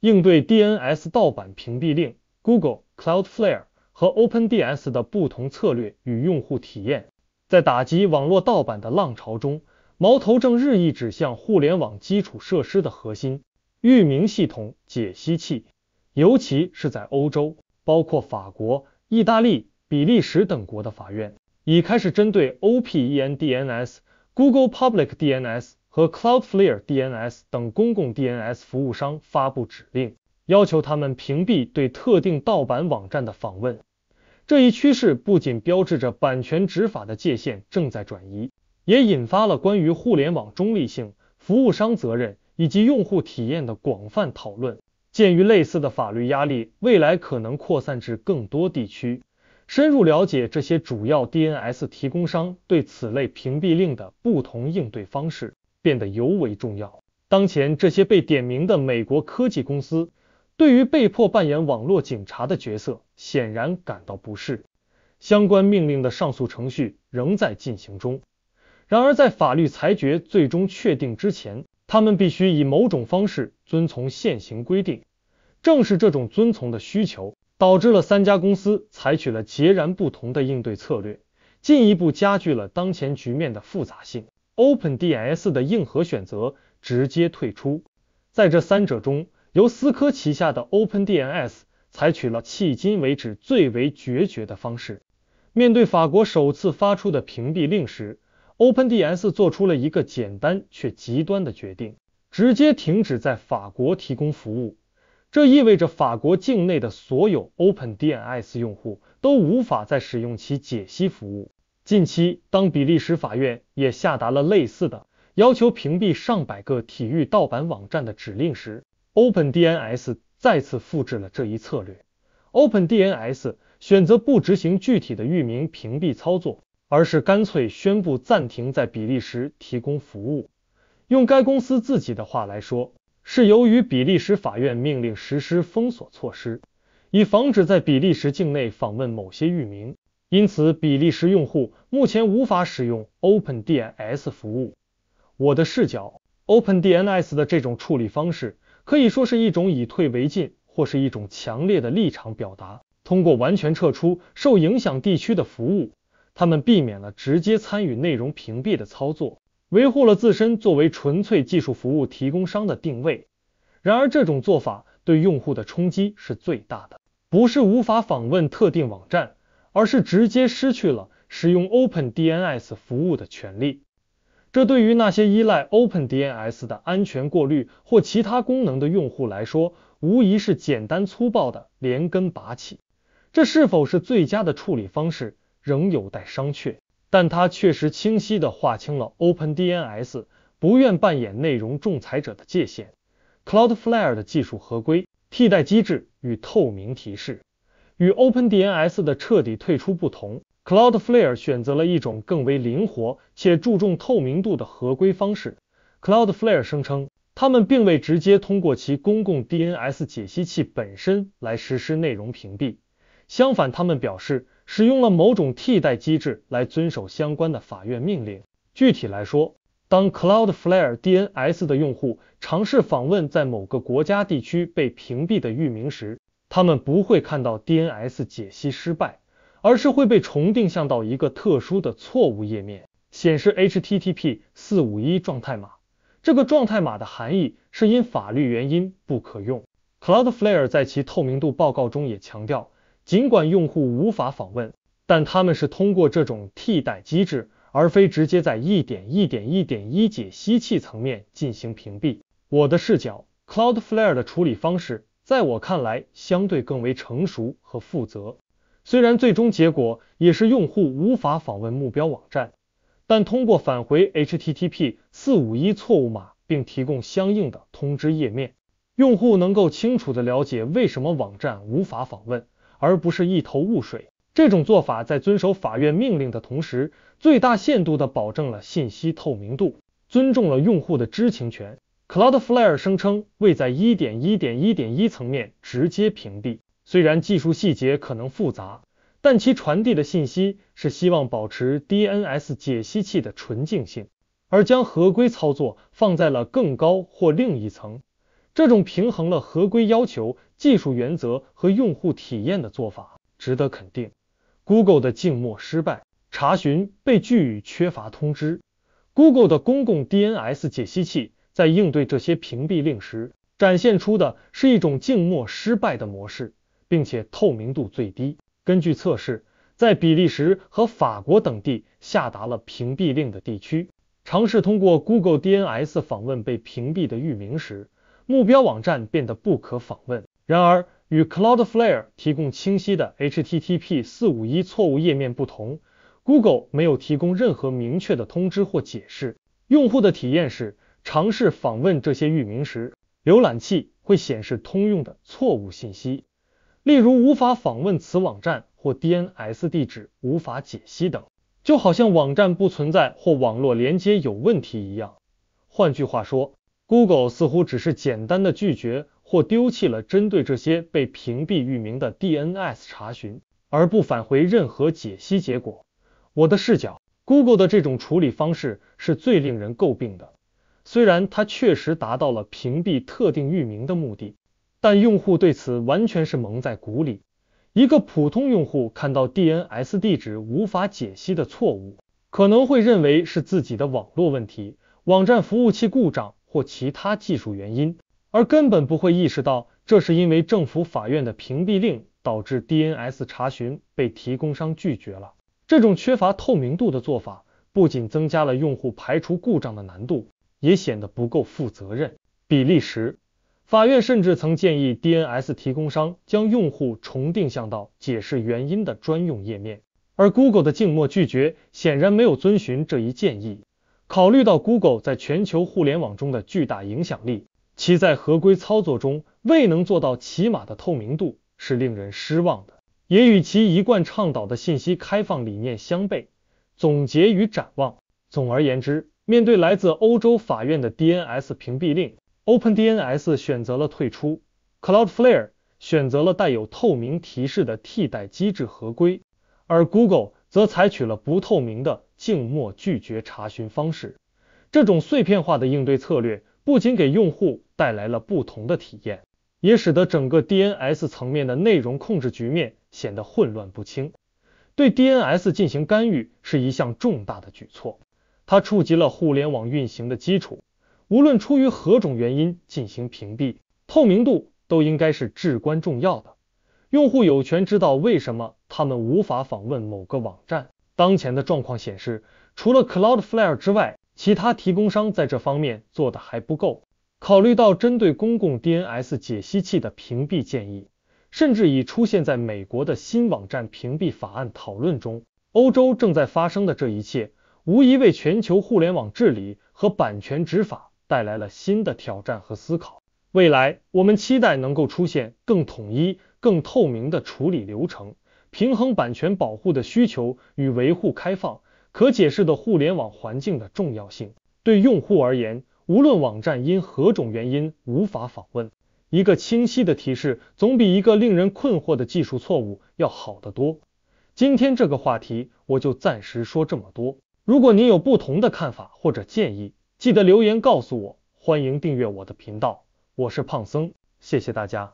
应对 D N S 盗版屏蔽令，Google、Cloudflare 和 Open D S 的不同策略与用户体验。在打击网络盗版的浪潮中，矛头正日益指向互联网基础设施的核心域名系统解析器，尤其是在欧洲，包括法国、意大利、比利时等国的法院已开始针对 O P E N D N S、Google Public D N S。和 Cloudflare、D N S 等公共 D N S 服务商发布指令，要求他们屏蔽对特定盗版网站的访问。这一趋势不仅标志着版权执法的界限正在转移，也引发了关于互联网中立性、服务商责任以及用户体验的广泛讨论。鉴于类似的法律压力未来可能扩散至更多地区，深入了解这些主要 D N S 提供商对此类屏蔽令的不同应对方式。变得尤为重要。当前，这些被点名的美国科技公司对于被迫扮演网络警察的角色，显然感到不适。相关命令的上诉程序仍在进行中，然而在法律裁决最终确定之前，他们必须以某种方式遵从现行规定。正是这种遵从的需求，导致了三家公司采取了截然不同的应对策略，进一步加剧了当前局面的复杂性。Open D n S 的硬核选择，直接退出。在这三者中，由思科旗下的 Open D n S 采取了迄今为止最为决绝的方式。面对法国首次发出的屏蔽令时，Open D n S 做出了一个简单却极端的决定直接停止在法国提供服务。这意味着法国境内的所有 Open D n S 用户都无法再使用其解析服务。近期，当比利时法院也下达了类似的，要求屏蔽上百个体育盗版网站的指令时，Open DNS 再次复制了这一策略。Open DNS 选择不执行具体的域名屏蔽操作，而是干脆宣布暂停在比利时提供服务。用该公司自己的话来说，是由于比利时法院命令实施封锁措施，以防止在比利时境内访问某些域名。因此，比利时用户目前无法使用 Open D N S 服务。我的视角，Open D N S 的这种处理方式可以说是一种以退为进，或是一种强烈的立场表达。通过完全撤出受影响地区的服务，他们避免了直接参与内容屏蔽的操作，维护了自身作为纯粹技术服务提供商的定位。然而，这种做法对用户的冲击是最大的，不是无法访问特定网站。而是直接失去了使用 Open DNS 服务的权利，这对于那些依赖 Open DNS 的安全过滤或其他功能的用户来说，无疑是简单粗暴的连根拔起。这是否是最佳的处理方式，仍有待商榷。但它确实清晰地划清了 Open DNS 不愿扮演内容仲裁者的界限。Cloudflare 的技术合规替代机制与透明提示。与 Open D N S 的彻底退出不同，Cloudflare 选择了一种更为灵活且注重透明度的合规方式。Cloudflare 声称，他们并未直接通过其公共 D N S 解析器本身来实施内容屏蔽，相反，他们表示使用了某种替代机制来遵守相关的法院命令。具体来说，当 Cloudflare D N S 的用户尝试访问在某个国家地区被屏蔽的域名时，他们不会看到 D N S 解析失败，而是会被重定向到一个特殊的错误页面，显示 H T T P 四五一状态码。这个状态码的含义是因法律原因不可用。Cloudflare 在其透明度报告中也强调，尽管用户无法访问，但他们是通过这种替代机制，而非直接在一点一点一点一解析器层面进行屏蔽。我的视角，Cloudflare 的处理方式。在我看来，相对更为成熟和负责。虽然最终结果也是用户无法访问目标网站，但通过返回 H T T P 四五一错误码，并提供相应的通知页面，用户能够清楚地了解为什么网站无法访问，而不是一头雾水。这种做法在遵守法院命令的同时，最大限度地保证了信息透明度，尊重了用户的知情权。Cloudflare 声称未在一点一点一点一层面直接屏蔽，虽然技术细节可能复杂，但其传递的信息是希望保持 D N S 解析器的纯净性，而将合规操作放在了更高或另一层。这种平衡了合规要求、技术原则和用户体验的做法值得肯定。Google 的静默失败查询被拒，缺乏通知。Google 的公共 D N S 解析器。在应对这些屏蔽令时，展现出的是一种静默失败的模式，并且透明度最低。根据测试，在比利时和法国等地下达了屏蔽令的地区，尝试通过 Google D N S 访问被屏蔽的域名时，目标网站变得不可访问。然而，与 Cloudflare 提供清晰的 H T T P 四五一错误页面不同，Google 没有提供任何明确的通知或解释。用户的体验是，尝试访问这些域名时，浏览器会显示通用的错误信息，例如无法访问此网站或 D N S 地址无法解析等，就好像网站不存在或网络连接有问题一样。换句话说，Google 似乎只是简单的拒绝或丢弃了针对这些被屏蔽域名的 D N S 查询，而不返回任何解析结果。我的视角，Google 的这种处理方式是最令人诟病的。虽然它确实达到了屏蔽特定域名的目的，但用户对此完全是蒙在鼓里。一个普通用户看到 DNS 地址无法解析的错误，可能会认为是自己的网络问题、网站服务器故障或其他技术原因，而根本不会意识到这是因为政府法院的屏蔽令导致 DNS 查询被提供商拒绝了。这种缺乏透明度的做法，不仅增加了用户排除故障的难度。也显得不够负责任。比利时法院甚至曾建议 D N S 提供商将用户重定向到解释原因的专用页面，而 Google 的静默拒绝显然没有遵循这一建议。考虑到 Google 在全球互联网中的巨大影响力，其在合规操作中未能做到起码的透明度是令人失望的，也与其一贯倡导的信息开放理念相悖。总结与展望，总而言之。面对来自欧洲法院的 DNS 屏蔽令，Open DNS 选择了退出，Cloudflare 选择了带有透明提示的替代机制合规，而 Google 则采取了不透明的静默拒绝查询方式。这种碎片化的应对策略，不仅给用户带来了不同的体验，也使得整个 DNS 层面的内容控制局面显得混乱不清。对 DNS 进行干预是一项重大的举措。它触及了互联网运行的基础，无论出于何种原因进行屏蔽，透明度都应该是至关重要的。用户有权知道为什么他们无法访问某个网站。当前的状况显示，除了 Cloudflare 之外，其他提供商在这方面做的还不够。考虑到针对公共 D N S 解析器的屏蔽建议，甚至已出现在美国的新网站屏蔽法案讨论中，欧洲正在发生的这一切。无疑为全球互联网治理和版权执法带来了新的挑战和思考。未来，我们期待能够出现更统一、更透明的处理流程，平衡版权保护的需求与维护开放、可解释的互联网环境的重要性。对用户而言，无论网站因何种原因无法访问，一个清晰的提示总比一个令人困惑的技术错误要好得多。今天这个话题，我就暂时说这么多。如果你有不同的看法或者建议，记得留言告诉我。欢迎订阅我的频道，我是胖僧，谢谢大家。